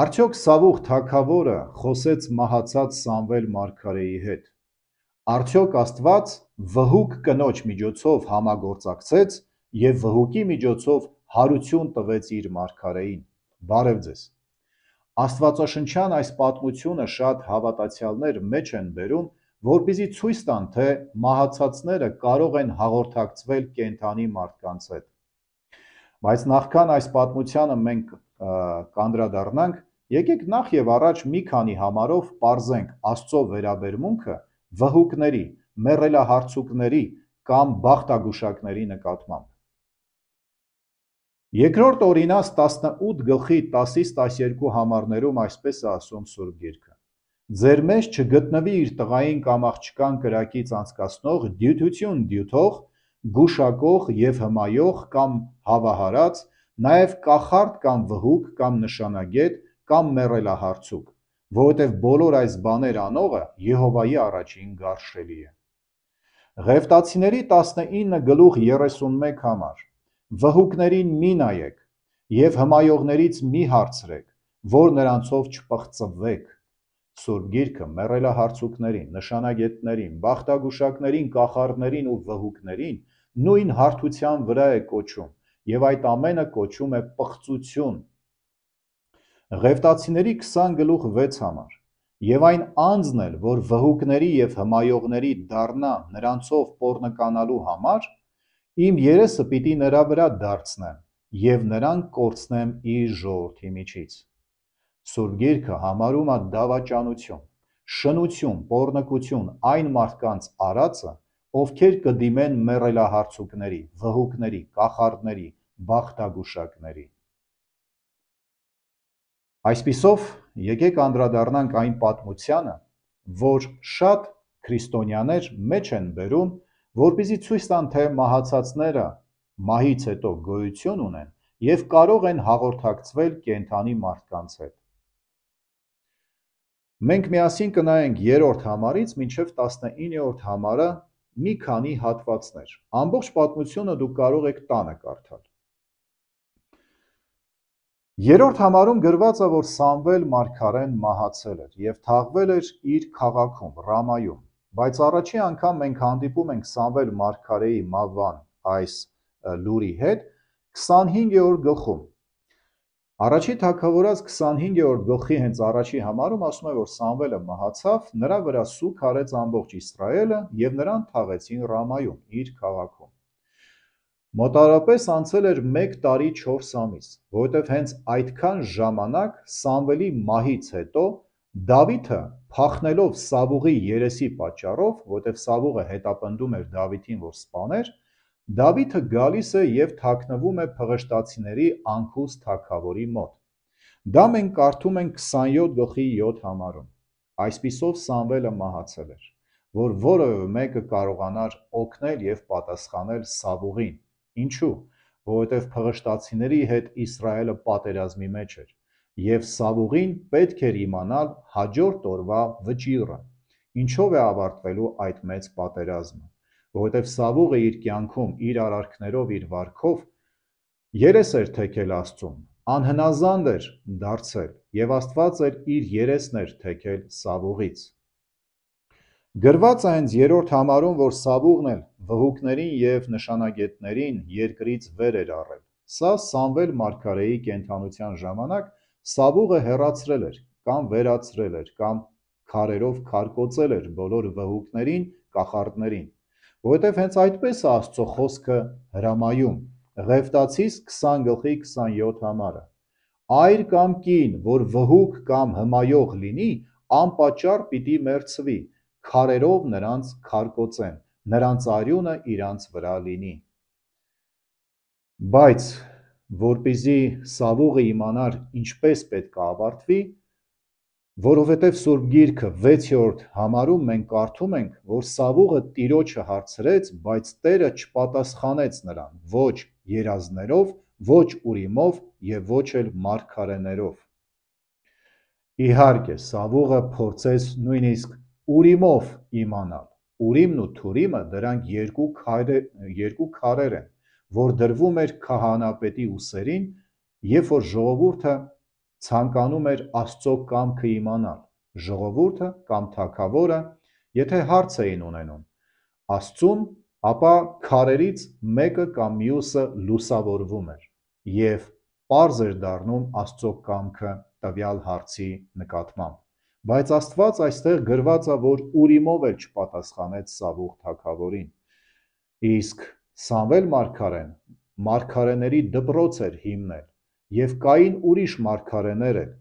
Արդյոք Սավուխ թակավորը խոսեց մահացած Սամվել Մարգարեի հետ։ Արդյոք Աստված վհուկ կնոջ միջոցով համագործակցեց եւ վհուկի միջոցով հարություն տվեց իր Մարգարեին։ Բարև ձեզ։ Աստվածաշնչյան այս պատմությունը շատ հավատացյալներ մեջ են բերում, որբիզի ցույց տան, թե մահացածները կարող են հաղորդակցվել կենթանի մարդկանց հետ։ Բայց նախքան այս պատմությանը մենք կանդրադառնանք, Եկեք նախ եւ առաջ մի քանի համարով parzենք Աստծո վերաբերմունքը վհուկների, մեռելահարցուկների կամ բախտագուշակների նկատմամբ։ Երկրորդ օրինաց 18 գլխի 10-ից 12 համարներում այսպես է ասում Սուրբ Գիրքը. Ձեր մեջ չգտնվի իր տղային կամ աղջկան կրակից անցկացնող դյութություն դյութող, գուշակող եւ հմայող կամ հավահարած, նաեւ կախարդ կամ վհուկ կամ նշանագետ կամ մեռելահարցուկ, որովհետև բոլոր այս բաներ անողը Եհովայի առաջին գարշելի է։ Ղևտացիների 19 գլուխ 31 համար Վհուկներին մի նայեք եւ հմայողներից մի հարցրեք, որ նրանցով չպղծվեք։ Սուրբ Գիրքը մեռելահարցուկներին, նշանագետներին, բախտագուշակներին, կախարդներին ու վհուկներին նույն հարթության վրա է կոչում, եւ այդ ամենը կոչում է պղծություն, Ղևտացիների 20 գլուխ 6 համար եւ այն անձն էլ, որ վհուկների եւ հմայողների դառնա նրանցով pornկանալու համար, իմ երեսը պիտի նրա վրա դարձնեմ եւ նրան կորցնեմ իր ժողովրդի միջից։ Սուրբ Գիրքը համարում է դավաճանություն, շնություն, pornկություն այն մարդկանց արածը, ովքեր կդիմեն մեռելահարցուկների, վհուկների, կախարդների, բախտագուշակների։ Այսպիսով, եկեք անդրադառնանք այն պատմությանը, որ շատ քրիստոնյաներ մեջ են բերում, որպիսի ցույց տան, թե մահացածները մահից հետո գոյություն ունեն եւ կարող են հաղորդակցվել կենթանի մարդկանց հետ։ Մենք միասին կնայենք 3-րդ համարից մինչև 19-րդ համարը մի քանի հատվածներ։ Ամբողջ պատմությունը դուք կարող եք տանը կարդալ։ Երորդ համարում գրված է, որ Սամվել Մարգարեն մահացել էր եւ թաղվել էր իր քաղաքում Ռամայում, բայց առաջի անգամ մենք հանդիպում ենք Սամվել Մարգարեի մավան այս լուրի հետ 25-րդ գլխում։ Առաջի թակավորած 25-րդ գլխի հենց առաջի համարում ասում է, որ Սամվելը մահացավ, նրա վրա սուք արեց ամբողջ Իսրայելը եւ նրան թաղեցին Ռամայում, իր քաղաքում։ Մոտարապես անցել էր մեկ տարի չորս ամիս, որովհետև հենց այդքան ժամանակ Սամվելի մահից հետո Դավիթը փախնելով Սավուղի երեսի պատճառով, որովհետև Սավուղը հետապնդում էր Դավիթին, որ սպաներ, Դավիթը գալիս է եւ թաքնվում է փղշտացիների Անքուս թագավորի մոտ։ Դա մենք կարդում ենք 27 գլխի 7 համարում։ Այսպիսով Սամվելը մահացել էր, որ որևէ մեկը կարողանար օգնել եւ պատասխանել Սավուղին Ինչու՞, որովհետև փղշտացիների հետ Իսրայելը պատերազմի մեջ էր, եւ Սավուղին պետք էր իմանալ հաջորդ օրվա վճիռը։ Ինչով է ավարտվելու այդ մեծ պատերազմը, որովհետև Սավուղը իր կյանքում, իր արարքներով, իր վարքով երես էր թեքել Աստծուն, անհնազանդ էր դարձել, եւ Աստված էր իր երեսներ թեքել Սավուղից։ Գրված այնց երրորդ համարում, որ Սավուղն էլ վհուկներին եւ նշանագետներին երկրից վեր էր առել։ Սա Սամվել Մարգարեի կենթանության ժամանակ Սավուղը հեռացրել էր կամ վերացրել էր կամ քարերով քարկոծել էր բոլոր վհուկներին, կախարդներին, որովհետև հենց այդպես է Աստծո խոսքը հրամայում Ղևտացիս 20 գլխի 27 համարը։ Այր կամ կին, որ վհուկ կամ հմայող լինի, անպաճար պիտի մերցվի քարերով նրանց քարկոծեն, նրանց արյունը իրանց վրա լինի։ Բայց որբիզի Սավուղը իմանար ինչպես պետք է ավարտվի, որովհետև Սուրբ Գիրքը 6-րդ համարում մենք կարդում ենք, որ Սավուղը Տիրոջը հարցրեց, բայց Տերը չպատասխանեց նրան ոչ երազներով, ոչ ուրիմով եւ ոչ էլ մարգարեներով։ Իհարկե, Սավուղը փորձեց նույնիսկ Ուրիմով իմանալ։ Ուրիմն ու Թուրիմը դրանք երկու քարե երկու քարեր են, որ դրվում էր քահանապետի ուսերին, երբ որ ժողովուրդը ցանկանում էր Աստծո կամքը իմանալ։ Ժողովուրդը կամ թակավորը, եթե հարց էին ունենում Աստծուն, ապա քարերից մեկը կամ մյուսը լուսավորվում էր եւ պարզ էր դառնում Աստծո կամքը տվյալ հարցի նկատմամբ։ Բայց Աստված այստեղ գրված է, որ Ուրիմով էլ չպատասխանեց Սավուխ թագավորին։ Իսկ Սամվել մարգարեն մարգարեների դպրոց էր հիմնել, եւ կային ուրիշ մարգարեներ էլ,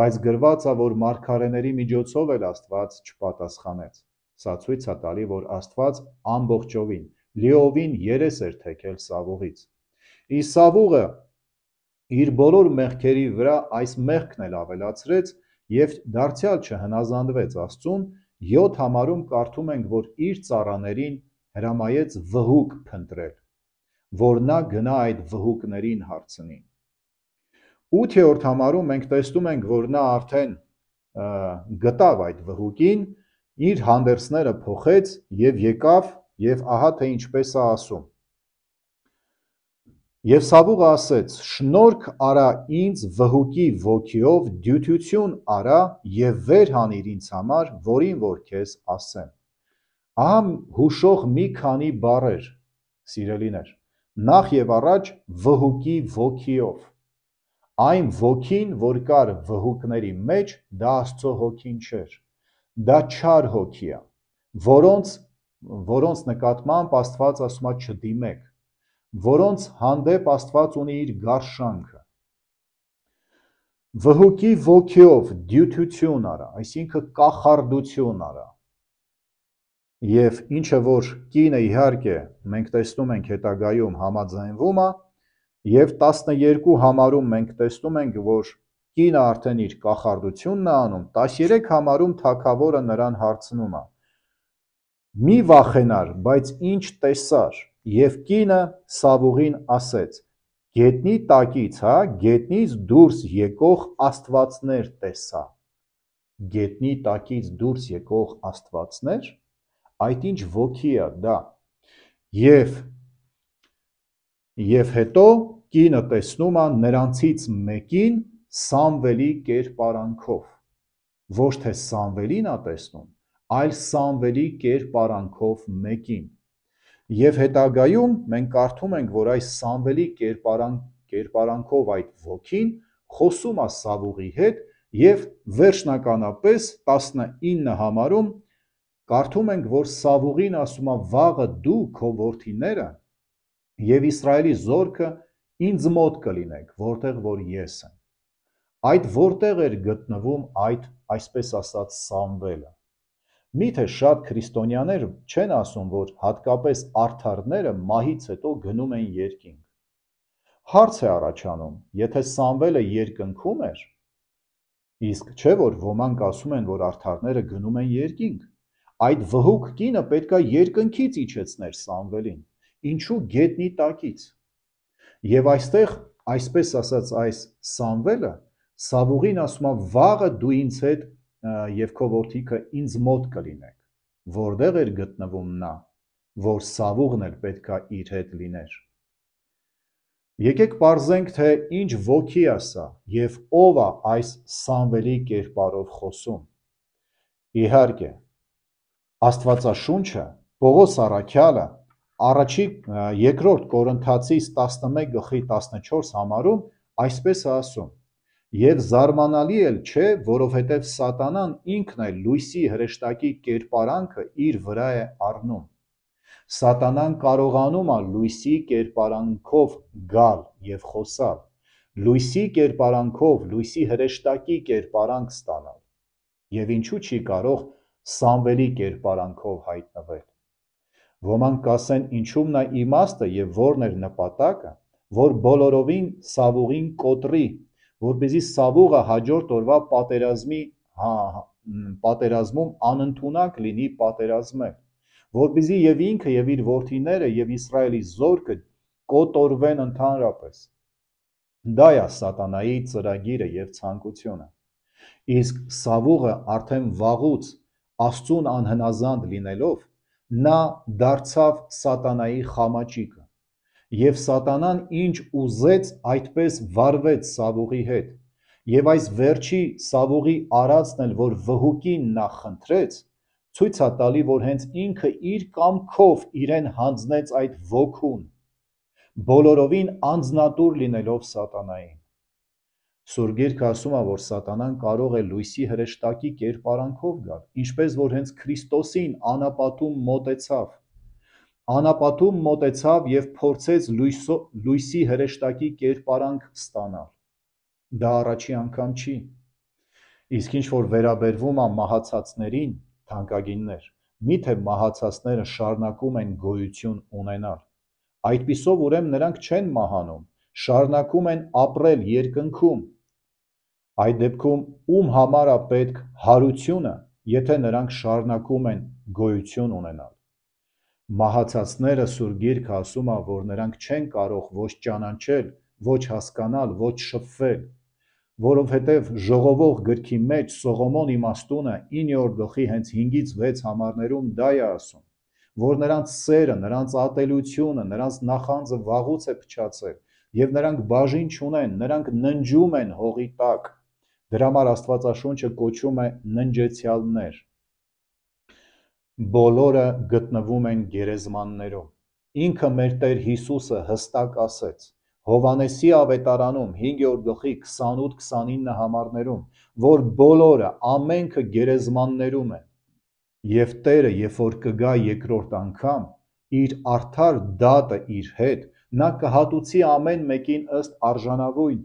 բայց գրված է, որ մարգարեների միջոցով էլ Աստված չպատասխանեց։ Սա ցույց է տալի, որ Աստված ամբողջովին լիովին երես էր թեքել Սավուղից։ Ի Սավուղը իր բոլոր մեղքերի վրա այս մեղքն էլ ավելացրեց եւ դարձյալ չհնազանդվեց Աստծուն, 7 համարում կարդում ենք, որ իր цаրաներին հրամայեց վհուկ փնտրել, որ նա գնա այդ վհուկներին հարցնի։ 8-րդ համարում մենք տեսնում ենք, որ նա արդեն գտավ այդ վհուկին, իր հանդերձները փոխեց եւ եկավ եւ ահա թե ինչպես է ասում Եվ Սավուղը ասեց. «Շնորհք արա ինձ վհուկի ոգիով, դյութություն արա և վեր հանիր ինձ համար, որին որ քեզ ասեմ»։ Ահա հուշող մի քանի բառեր, սիրելիներ. նախ եւ առաջ վհուկի ոգիով։ Այն ոգին, որ կար վհուկների մեջ, դա Աստծո հոգին չէր։ Դա չար հոգի է, որոնց որոնց նկատմամբ Աստված ասում է չդիմեք որոնց հանդեպ Աստված ունի իր գարշանքը։ Վհուկի ոգիով դյութություն արա, այսինքն կախարդություն արա։ Եվ ինչը որ կինը իհարկե մենք տեսնում ենք հետագայում համաձայնվում է, եւ 12 համարում մենք տեսնում ենք, որ կինը արդեն իր կախարդությունն է անում, 13 համարում թակավորը նրան հարցնում է. Մի վախենար, բայց ինչ տեսար Եվ կինը Սավուղին ասեց. «Գետնի տակից, հա, գետնից դուրս եկող աստվածներ տեսա»։ Գետնի տակից դուրս եկող աստվածներ, այդ ինչ ոգի է դա։ Եվ եւ հետո կինը տեսնում է նրանցից մեկին Սամվելի կերպարանքով։ Ոչ թե Սամվելին է տեսնում, այլ Սամվելի կերպարանքով մեկին։ Եվ հետագայում մենք կարդում ենք, որ այս Սամվելի կերպարան, կերպարանքով այդ ոգին խոսում է Սավուղի հետ եւ վերջնականապես 19 համարում կարդում ենք, որ Սավուղին ասում է վաղը դու քո որդիները եւ Իսրայելի զորքը ինձ մոտ կլինեք, որտեղ որ ես եմ։ Այդ որտեղ էր գտնվում այդ այսպես ասած Սամվելը։ Միթե շատ քրիստոնյաներ չեն ասում, որ հատկապես արթարները մահից հետո գնում են երկինք։ Հարց է առաջանում, եթե Սամվելը երկնքում էր, իսկ չէ որ ոմանք ասում են, որ արթարները գնում են երկինք, այդ վհուկ կինը պետքա երկնքից իջեցներ Սամվելին, ինչու գետնի տակից։ Եվ այստեղ, այսպես ասած այս Սամվելը Սավուղին ասում է՝ «Վաղը դու ինձ հետ եւ քո որդիքը ինձ մոտ կլինեք, որտեղ էր գտնվում նա, որ սավուղն էր պետքա իր հետ լիներ։ Եկեք parzենք, թե ինչ ոգի է սա եւ ով է այս Սամվելի կերպարով խոսում։ Իհարկե, Աստվածաշունչը Պողոս Արաքյալը առաջի երկրորդ Կորինթացիս 11 գլխի 14 համարում այսպես է ասում. Եվ զարմանալի էլ չէ, որովհետև սատանան ինքն է լույսի հրեշտակի կերպարանքը իր վրա է առնում։ Սատանան կարողանում է լույսի կերպարանքով գալ եւ խոսալ, լույսի կերպարանքով լույսի հրեշտակի կերպարանք ստանալ։ Եվ ինչու չի կարող Սամվելի կերպարանքով հայտնվել։ Ոմանք կասեն ինչու՞մն է իմաստը եւ ո՞րն էր նպատակը, որ բոլորովին Սավուղին կոտրի որ เป զի Սավուղը հաջորդ օրվա պատերազմի հա, պատերազմում անընդունակ լինի պատերազմել, որ เป զի եւ ինքը եւ իր որդիները եւ Իսրայելի զորքը կոտորվեն ընդհանրապես։ Դա է սատանայի ծրագիրը եւ ցանկությունը։ Իսկ Սավուղը արդեն վաղուց Աստուն անհնազանդ լինելով նա դարձավ սատանայի խամաճիկը Եվ սատանան ինչ ուզեց, այդպես վարվեց Սավուղի հետ։ Եվ այս վերջի Սավուղի արածն էլ, որ վհուկին նա խնդրեց, ցույց է տալի, որ հենց ինքը իր կամքով իրեն հանձնեց այդ ոգուն, բոլորովին անznատուր լինելով սատանային։ Սուրգիրքը ասում է, որ սատանան կարող է լույսի հրեշտակի կերպարանքով գալ, ինչպես որ հենց Քրիստոսին անապատում մոտեցավ Անապատում մոտեցավ և փորձեց լույսի հրեշտակի կերպարանք ստանալ։ Դա առաջի անգամ չի։ Իսկ ինչ որ վերաբերվում է մահացածներին, թանկագիններ, միթե մահացածները շարնակում են գոյություն ունենալ։ Այդպիսով ուրեմն նրանք չեն մահանում, շարնակում են ապրել երկնքում։ Այդ դեպքում ում համար է պետք հարությունը, եթե նրանք շարնակում են գոյություն ունենալ։ Մահացածները Սուր Գիրքը ասում է, որ նրանք չեն կարող ոչ ճանաչել, ոչ հասկանալ, ոչ շփվել, որովհետև ժողովող գրքի մեջ Սողոմոն իմաստունը 9-րդ գլխի հենց 5-ից 6 համարներում դա է ասում, որ նրանց սերը, նրանց ատելությունը, նրանց նախանձը վաղուց է փչացել, եւ նրանք բաժին չունեն, նրանք ննջում են հողի տակ։ Դրա համար Աստվածաշունչը կոչում է ննջեցյալներ բոլորը գտնվում են գերեզմաններում։ Ինքը մեր Տեր Հիսուսը հստակ ասեց. Հովանեսի ավետարանում 5-րդ գլխի 28-29 համարներում, որ բոլորը ամենքը գերեզմաններում են։ Եվ Տերը, երբ որ կգա երկրորդ անգամ, իր արդար դատը իր հետ, նա կհատուցի ամեն մեկին ըստ արժանավույն,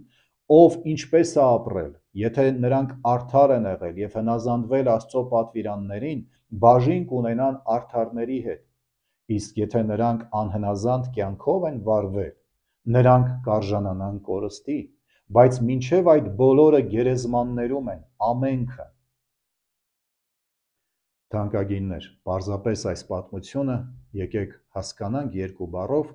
ով ինչպես է ապրել, Եթե նրանք արդար են եղել եւ հնազանդվել Աստծո պատվիրաններին, բաժին կունենան արդարների հետ։ Իսկ եթե նրանք անհնազանդ կյանքով են վարվել, նրանք կարժանանան կորստի, բայց մինչև այդ բոլորը գերեզմաններում են ամենքը։ Թանկագիններ, պարզապես այս պատմությունը եկեք հասկանանք երկու բառով,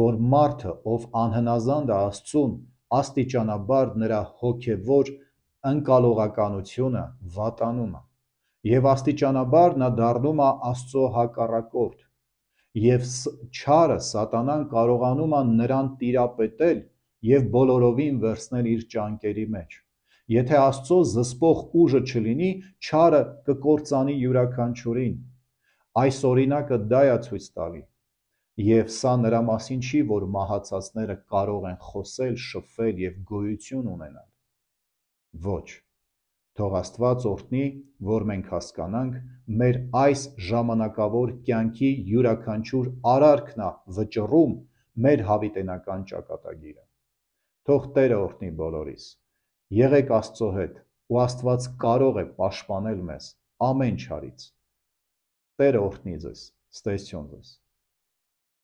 որ մարդը, ով անհնազանդ է Աստծուն, աստիճանաբար նրա հոգևոր ընկալողականությունը վատանում է եւ աստիճանաբար նա դառնում է աստծո հակառակորդ եւ չարը սատանան կարողանում է նրան տիրապետել եւ բոլորովին վերցնել իր ճանկերի մեջ եթե աստծո զսպող ուժը չլինի չարը կկործանի յուրաքանչյուրին այս օրինակը դա է ցույց տալի Եվ սա նրա մասին չի, որ մահացածները կարող են խոսել, շփվել եւ գոյություն ունենալ, Ոչ։ Թող Աստված օրհնի, որ մենք հասկանանք, մեր այս ժամանակավոր կյանքի յուրաքանչյուր արարքն է վճռում մեր հավիտենական ճակատագիրը։ Թող Տերը օրհնի բոլորիս։ Եղեք Աստծո հետ, ու Աստված կարող է պաշտպանել մեզ ամեն չարից։ Տերը օրհնի ձեզ, ստեսյուն ձեզ։